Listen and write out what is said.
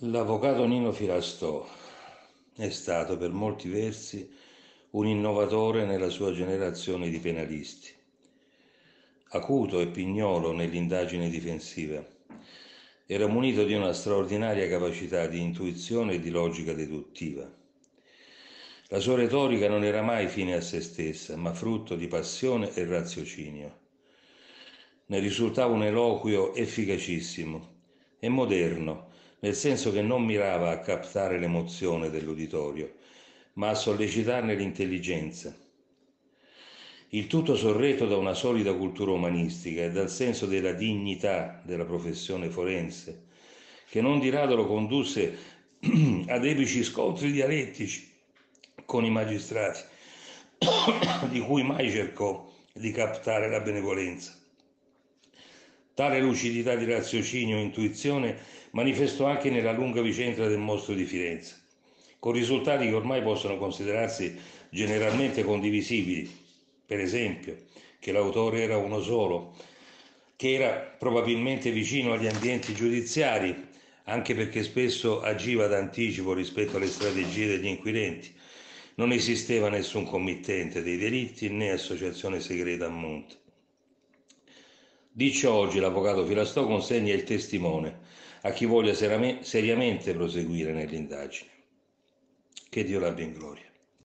L'avvocato Nino Filastò è stato per molti versi un innovatore nella sua generazione di penalisti, acuto e pignolo nell'indagine difensiva. Era munito di una straordinaria capacità di intuizione e di logica deduttiva. La sua retorica non era mai fine a se stessa, ma frutto di passione e raziocinio. Ne risultava un eloquio efficacissimo, e moderno, nel senso che non mirava a captare l'emozione dell'uditorio, ma a sollecitarne l'intelligenza. Il tutto sorretto da una solida cultura umanistica e dal senso della dignità della professione forense, che non di rado lo condusse ad epici scontri dialettici con i magistrati, di cui mai cercò di captare la benevolenza. Tale lucidità di raziocinio e intuizione manifestò anche nella lunga vicenda del mostro di Firenze, con risultati che ormai possono considerarsi generalmente condivisibili, per esempio che l'autore era uno solo, che era probabilmente vicino agli ambienti giudiziari, anche perché spesso agiva d'anticipo rispetto alle strategie degli inquirenti. Non esisteva nessun committente dei delitti né associazione segreta a monte. Dice oggi l'avvocato Filastò consegna il testimone a chi voglia seriamente proseguire nell'indagine. Che Dio l'abbia in gloria.